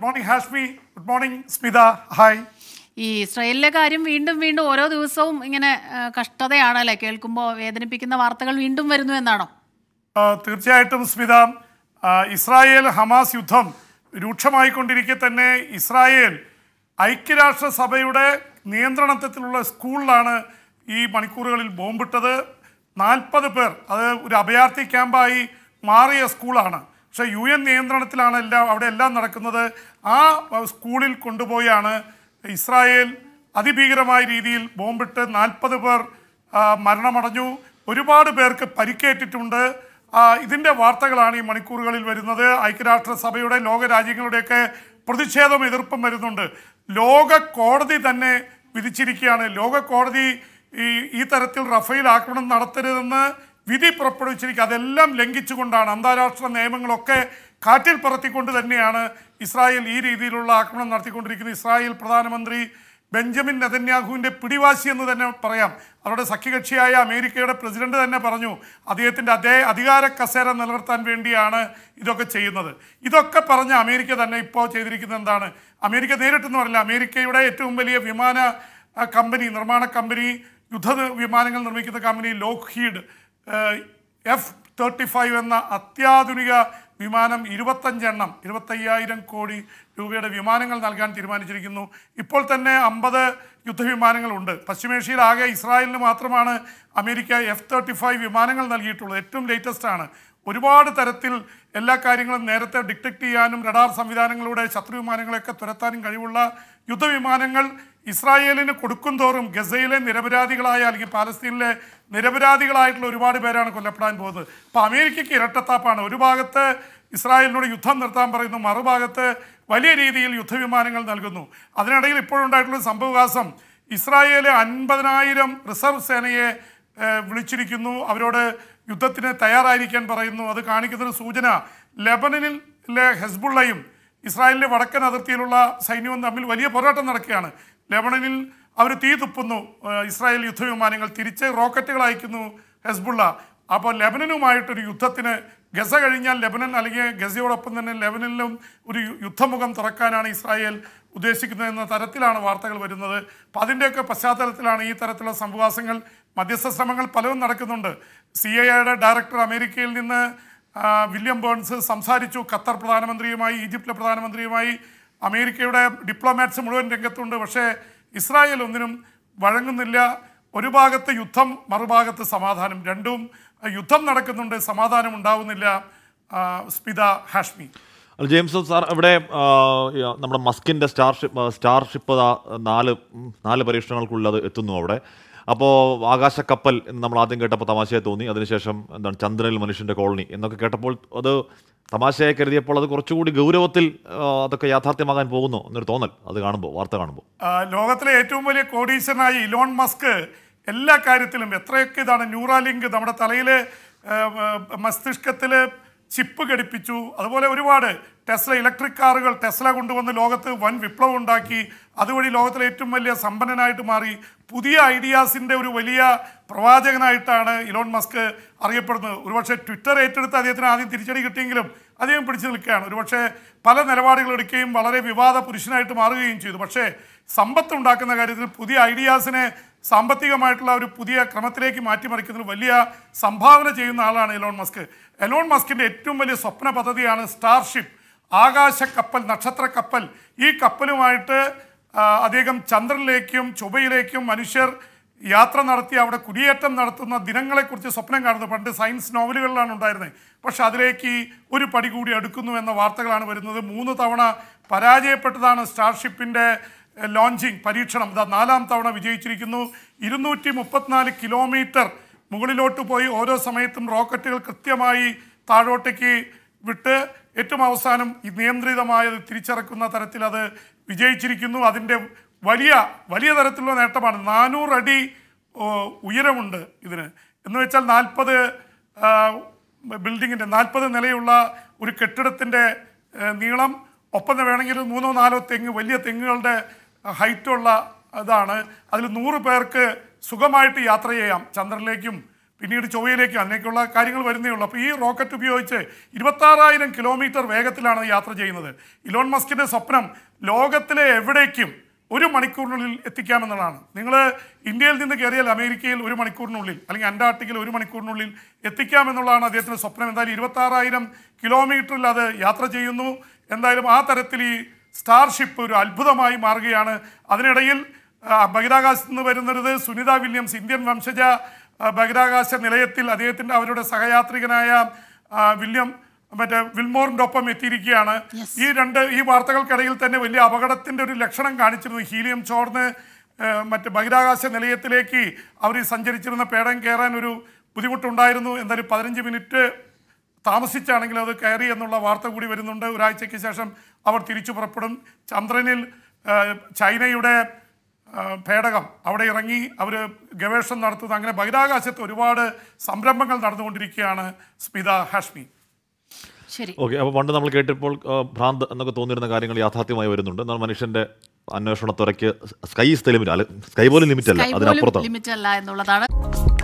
good morning Hashmi good morning Smitha hi ഈ ഇസ്രയേലിലെ കാര്യം വീണ്ടും വീണ്ടും ഓരോ ദിവസവും ഇങ്ങനെ കഷ്ടതയാണല്ലേ കേൾക്കുമ്പോൾ വേദനിപ്പിക്കുന്ന വാർത്തകൾ വീണ്ടും വരുന്നു എന്നാണോ തീർച്ചയായിട്ടും സ്മിത ഇസ്രായേൽ ഹമാസ് യുദ്ധം രൂക്ഷമായിക്കൊണ്ടിരിക്കെ തന്നെ ഇസ്രായേൽ ഐക്യരാഷ്ട്രസഭയുടെ നിയന്ത്രണത്തിലുള്ള സ്കൂളിലാണ് ഈ മണിക്കൂറുകളിൽ ബോംബിട്ടത് നാൽപ്പത് പേർ അത് ഒരു അഭയാർത്ഥി ക്യാമ്പായി മാറിയ സ്കൂളാണ് പക്ഷെ യു എൻ നിയന്ത്രണത്തിലാണ് എല്ലാം അവിടെ എല്ലാം നടക്കുന്നത് ആ സ്കൂളിൽ കൊണ്ടുപോയാണ് ഇസ്രായേൽ അതിഭീകരമായ രീതിയിൽ ബോംബിട്ട് നാൽപ്പത് പേർ മരണമടഞ്ഞു ഒരുപാട് പേർക്ക് പരിക്കേറ്റിട്ടുണ്ട് ഇതിൻ്റെ വാർത്തകളാണ് ഈ മണിക്കൂറുകളിൽ വരുന്നത് ഐക്യരാഷ്ട്രസഭയുടെ ലോകരാജ്യങ്ങളുടെയൊക്കെ പ്രതിഷേധം എതിർപ്പും വരുന്നുണ്ട് ലോക കോടതി തന്നെ വിധിച്ചിരിക്കുകയാണ് ലോക കോടതി ഈ ഈ തരത്തിൽ റഫേൽ ആക്രമണം നടത്തരുതെന്ന് വിധി പുറപ്പെടുവിച്ചിരിക്കുക അതെല്ലാം ലംഘിച്ചുകൊണ്ടാണ് അന്താരാഷ്ട്ര നിയമങ്ങളൊക്കെ കാറ്റിൽ പറത്തിക്കൊണ്ട് തന്നെയാണ് ഇസ്രായേൽ ഈ രീതിയിലുള്ള ആക്രമണം നടത്തിക്കൊണ്ടിരിക്കുന്നത് ഇസ്രായേൽ പ്രധാനമന്ത്രി ബെഞ്ചമിൻ നെതന്യാഹുവിൻ്റെ പിടിവാശി എന്ന് തന്നെ പറയാം അവരുടെ സഖ്യകക്ഷിയായ അമേരിക്കയുടെ പ്രസിഡന്റ് തന്നെ പറഞ്ഞു അദ്ദേഹത്തിൻ്റെ അതേ അധികാര കസേര നിലനിർത്താൻ വേണ്ടിയാണ് ഇതൊക്കെ ചെയ്യുന്നത് ഇതൊക്കെ പറഞ്ഞ് അമേരിക്ക തന്നെ ഇപ്പോൾ ചെയ്തിരിക്കുന്നത് എന്താണ് അമേരിക്ക നേരിട്ടെന്ന് പറഞ്ഞില്ല അമേരിക്കയുടെ ഏറ്റവും വലിയ വിമാന കമ്പനി നിർമ്മാണ കമ്പനി യുദ്ധ വിമാനങ്ങൾ നിർമ്മിക്കുന്ന company Lockheed F thirty five എന്ന അത്യാധുനിക വിമാനം ഇരുപത്തഞ്ചെണ്ണം ഇരുപത്തയ്യായിരം കോടി രൂപയുടെ വിമാനങ്ങൾ നൽകാൻ തീരുമാനിച്ചിരിക്കുന്നു ഇപ്പോൾ തന്നെ അമ്പത് യുദ്ധവിമാനങ്ങളുണ്ട് പശ്ചിമേഷ്യയിൽ ആകെ ഇസ്രായേലിന് മാത്രമാണ് അമേരിക്ക എഫ് തേർട്ടി ഫൈവ് വിമാനങ്ങൾ നൽകിയിട്ടുള്ളത് ഏറ്റവും ലേറ്റസ്റ്റ് ആണ് ഒരുപാട് തരത്തിൽ എല്ലാ കാര്യങ്ങളും നേരത്തെ ഡിറ്റക്ട് ചെയ്യാനും റഡാർ സംവിധാനങ്ങളുടെ ശത്രു വിമാനങ്ങളെയൊക്കെ തുരത്താനും കഴിവുള്ള യുദ്ധവിമാനങ്ങൾ ഇസ്രായേലിന് കൊടുക്കും തോറും ഗസയിലെ നിരപരാധികളായ അല്ലെങ്കിൽ പാലസ്തീനിലെ നിരപരാധികളായിട്ടുള്ള ഒരുപാട് പേരാണ് കൊല്ലപ്പെടാൻ പോകുന്നത് അപ്പോൾ അമേരിക്കയ്ക്ക് ഇരട്ടത്താപ്പാണ് ഒരു ഭാഗത്ത് ഇസ്രായേലിനോട് യുദ്ധം നിർത്താൻ പറയുന്നു മറുഭാഗത്ത് വലിയ രീതിയിൽ യുദ്ധവിമാനങ്ങൾ നൽകുന്നു അതിനിടയിൽ ഇപ്പോഴുണ്ടായിട്ടുള്ള സംഭവവികാസം ഇസ്രായേൽ അൻപതിനായിരം റിസർവ് സേനയെ വിളിച്ചിരിക്കുന്നു അവരോട് യുദ്ധത്തിന് തയ്യാറായിരിക്കാൻ പറയുന്നു അത് കാണിക്കുന്നൊരു സൂചന ലെബനനിലെ ഹെസ്ബുള്ളയും ഇസ്രായേലിൻ്റെ വടക്കൻ അതിർത്തിയിലുള്ള സൈന്യവും തമ്മിൽ വലിയ പോരാട്ടം നടക്കുകയാണ് ലെബണനിൽ അവർ തീ തുപ്പുന്നു ഇസ്രായേൽ യുദ്ധവിമാനങ്ങൾ തിരിച്ച് റോക്കറ്റുകൾ അയക്കുന്നു ഹെസ്ബുള്ള അപ്പോൾ ലെബനനുമായിട്ടൊരു യുദ്ധത്തിന് ഗസ കഴിഞ്ഞാൽ ലെബനൻ അല്ലെങ്കിൽ ഗസയോടൊപ്പം തന്നെ ലെബനനിലും ഒരു യുദ്ധമുഖം തുറക്കാനാണ് ഇസ്രായേൽ ഉദ്ദേശിക്കുന്നതെന്ന തരത്തിലാണ് വാർത്തകൾ വരുന്നത് അപ്പോൾ അതിൻ്റെയൊക്കെ പശ്ചാത്തലത്തിലാണ് ഈ തരത്തിലുള്ള സംവാസങ്ങൾ മധ്യസ്ഥ ശ്രമങ്ങൾ പലതും നടക്കുന്നുണ്ട് സി ഐ എയുടെ ഡയറക്ടർ അമേരിക്കയിൽ നിന്ന് വില്യം ബേൺസ് സംസാരിച്ചു ഖത്തർ പ്രധാനമന്ത്രിയുമായി ഈജിപ്തിലെ പ്രധാനമന്ത്രിയുമായി അമേരിക്കയുടെ ഡിപ്ലോമാറ്റ്സ് മുഴുവൻ രംഗത്തുണ്ട് പക്ഷേ ഇസ്രായേൽ ഒന്നിനും വഴങ്ങുന്നില്ല ഒരു ഭാഗത്ത് യുദ്ധം മറുഭാഗത്ത് സമാധാനം രണ്ടും യുദ്ധം നടക്കുന്നുണ്ട് സമാധാനം ഉണ്ടാവുന്നില്ല സ്മിത ഹാഷ്മി ജെയിംസ് സാർ ഇവിടെ നമ്മുടെ മസ്കിൻ്റെ സ്റ്റാർഷിപ്പ് സ്റ്റാർഷിപ്പ് നാല് നാല് പരീക്ഷണങ്ങൾക്കുള്ളത് എത്തുന്നു അവിടെ അപ്പോൾ ആകാശക്കപ്പൽ എന്ന് നമ്മൾ ആദ്യം കേട്ടപ്പോൾ തമാശയായി തോന്നി അതിനുശേഷം എന്താണ് ചന്ദ്രനിൽ മനുഷ്യൻ്റെ കോളനി എന്നൊക്കെ കേട്ടപ്പോൾ അത് തമാശയായി കരുതിയപ്പോൾ അത് കുറച്ചുകൂടി ഗൗരവത്തിൽ അതൊക്കെ യാഥാർത്ഥ്യമാകാൻ പോകുന്നു എന്നൊരു തോന്നൽ അത് കാണുമ്പോൾ വാർത്ത കാണുമ്പോൾ ലോകത്തിലെ ഏറ്റവും വലിയ കോടീശ്വരനായ ഇലോൺ മസ്ക് എല്ലാ കാര്യത്തിലും എത്രയൊക്കെ ഇതാണ് ന്യൂറാലിങ്ക് നമ്മുടെ തലയിൽ മസ്തിഷ്കത്തിൽ ചിപ്പ് ഘടിപ്പിച്ചു അതുപോലെ ഒരുപാട് ടെസ്ല ഇലക്ട്രിക് കാറുകൾ ടെസ്ല കൊണ്ടുവന്ന് ലോകത്ത് വൻ വിപ്ലവം ഉണ്ടാക്കി അതുവഴി ലോകത്തിലെ ഏറ്റവും വലിയ സമ്പന്നനായിട്ട് മാറി പുതിയ ഐഡിയാസിൻ്റെ ഒരു വലിയ പ്രവാചകനായിട്ടാണ് ഇലോൺ മസ്ക് അറിയപ്പെടുന്നത് ഒരുപക്ഷെ ട്വിറ്റർ ഏറ്റെടുത്ത് അദ്ദേഹത്തിന് ആദ്യം തിരിച്ചടി കിട്ടിയെങ്കിലും അദ്ദേഹം പിടിച്ചു നിൽക്കുകയാണ് ഒരുപക്ഷെ പല നിലപാടുകൾ എടുക്കുകയും വളരെ വിവാദ പുരുഷനായിട്ട് മാറുകയും ചെയ്തു പക്ഷേ സമ്പത്ത് ഉണ്ടാക്കുന്ന കാര്യത്തിൽ പുതിയ ഐഡിയാസിനെ സാമ്പത്തികമായിട്ടുള്ള ഒരു പുതിയ ക്രമത്തിലേക്ക് മാറ്റിമറിക്കുന്നതിൽ വലിയ സംഭാവന ചെയ്യുന്ന ആളാണ് എലോൺ മസ്ക് എലോൺ മസ്കിൻ്റെ ഏറ്റവും വലിയ സ്വപ്ന പദ്ധതിയാണ് സ്റ്റാർഷിപ്പ് ആകാശ കപ്പൽ നക്ഷത്ര കപ്പൽ ഈ കപ്പലുമായിട്ട് അദ്ദേഹം ചന്ദ്രനിലേക്കും ചൊവ്വയിലേക്കും മനുഷ്യർ യാത്ര നടത്തി അവിടെ കുടിയേറ്റം നടത്തുന്ന ദിനങ്ങളെക്കുറിച്ച് സ്വപ്നം കാണുന്നത് പണ്ട് സയൻസ് നോവലുകളിലാണ് ഉണ്ടായിരുന്നത് പക്ഷെ അതിലേക്ക് ഒരു പടി കൂടി അടുക്കുന്നു എന്ന വാർത്തകളാണ് വരുന്നത് മൂന്ന് തവണ പരാജയപ്പെട്ടതാണ് സ്റ്റാർഷിപ്പിൻ്റെ ലോഞ്ചിങ് പരീക്ഷണം ഇതാ നാലാം തവണ വിജയിച്ചിരിക്കുന്നു ഇരുന്നൂറ്റി മുപ്പത്തിനാല് കിലോമീറ്റർ മുകളിലോട്ട് പോയി ഓരോ സമയത്തും റോക്കറ്റുകൾ കൃത്യമായി താഴോട്ടേക്ക് വിട്ട് ഏറ്റവും അവസാനം നിയന്ത്രിതമായത് തിരിച്ചറക്കുന്ന തരത്തിൽ അത് വിജയിച്ചിരിക്കുന്നു അതിൻ്റെ വലിയ വലിയ തരത്തിലുള്ള നേട്ടമാണ് നാനൂറടി ഉയരമുണ്ട് ഇതിന് എന്ന് വെച്ചാൽ നാൽപ്പത് ബിൽഡിങ്ങിൻ്റെ നാൽപ്പത് നിലയുള്ള ഒരു കെട്ടിടത്തിൻ്റെ നീളം ഒപ്പം വേണമെങ്കിൽ മൂന്നോ നാലോ തെങ്ങ് വലിയ തെങ്ങുകളുടെ ഹൈറ്റുള്ള അതാണ് അതിൽ നൂറ് പേർക്ക് സുഖമായിട്ട് യാത്ര ചെയ്യാം ചന്ദ്രനിലേക്കും പിന്നീട് ചൊവ്വയിലേക്കും അതിലേക്കുള്ള കാര്യങ്ങൾ വരുന്നേ ഉള്ളൂ അപ്പോൾ ഈ റോക്കറ്റ് ഉപയോഗിച്ച് ഇരുപത്താറായിരം കിലോമീറ്റർ വേഗത്തിലാണ് യാത്ര ചെയ്യുന്നത് ഇലോൺ മസ്കിൻ്റെ സ്വപ്നം ലോകത്തിലെ എവിടേക്കും ഒരു മണിക്കൂറിനുള്ളിൽ എത്തിക്കാമെന്നുള്ളതാണ് നിങ്ങൾ ഇന്ത്യയിൽ നിന്ന് കയറിയാൽ അമേരിക്കയിൽ ഒരു മണിക്കൂറിനുള്ളിൽ അല്ലെങ്കിൽ അന്റാർട്ടിക്കയിൽ ഒരു മണിക്കൂറിനുള്ളിൽ എത്തിക്കാമെന്നുള്ളതാണ് അദ്ദേഹത്തിൻ്റെ സ്വപ്നം എന്തായാലും ഇരുപത്താറായിരം കിലോമീറ്ററിൽ അത് യാത്ര ചെയ്യുന്നു എന്തായാലും ആ തരത്തിൽ ഈ സ്റ്റാർഷിപ്പ് ഒരു അത്ഭുതമായി മാറുകയാണ് അതിനിടയിൽ ബഹിരാകാശത്ത് നിന്ന് വരുന്നൊരു സുനിത വില്യംസ് ഇന്ത്യൻ വംശജ ബഹിരാകാശ നിലയത്തിൽ അദ്ദേഹത്തിൻ്റെ അവരുടെ സഹയാത്രികനായ വില്യം മറ്റേ വിൽമോറിൻ്റെ ഒപ്പം എത്തിയിരിക്കുകയാണ് ഈ രണ്ട് ഈ വാർത്തകൾക്കിടയിൽ തന്നെ വലിയ അപകടത്തിൻ്റെ ഒരു ലക്ഷണം കാണിച്ചിരുന്നു ഹീലിയം ചോർന്ന് മറ്റ് ബഹിരാകാശ നിലയത്തിലേക്ക് അവർ സഞ്ചരിച്ചിരുന്ന പേടം കയറാൻ ഒരു ബുദ്ധിമുട്ടുണ്ടായിരുന്നു എന്തായാലും പതിനഞ്ച് മിനിറ്റ് താമസിച്ചാണെങ്കിലും അത് കയറി എന്നുള്ള വാർത്ത കൂടി വരുന്നുണ്ട് ഒരാഴ്ചയ്ക്ക് ശേഷം അവർ തിരിച്ചു പുറപ്പെടും ചന്ദ്രനിൽ ചൈനയുടെ പേടകം അവിടെ ഇറങ്ങി അവർ ഗവേഷണം നടത്തുന്നത് അങ്ങനെ ബഹിരാകാശത്ത് ഒരുപാട് സംരംഭങ്ങൾ നടന്നുകൊണ്ടിരിക്കുകയാണ് സ്മിത ഹാഷ്മി ഓക്കെ അപ്പോൾ പണ്ട് നമ്മൾ കേട്ടപ്പോൾ ഭ്രാന്ത് എന്നൊക്കെ തോന്നിയിരുന്ന കാര്യങ്ങൾ യാഥാർത്ഥ്യമായി വരുന്നുണ്ട് എന്നാൽ മനുഷ്യൻ്റെ അന്വേഷണത്തുറയ്ക്ക് തുറയ്ക്ക് സ്കൈ ഇസ് ലിമിറ്റ് സ്കൈ പോലും ലിമിറ്റ് അല്ല അതിനപ്പുറത്താണ്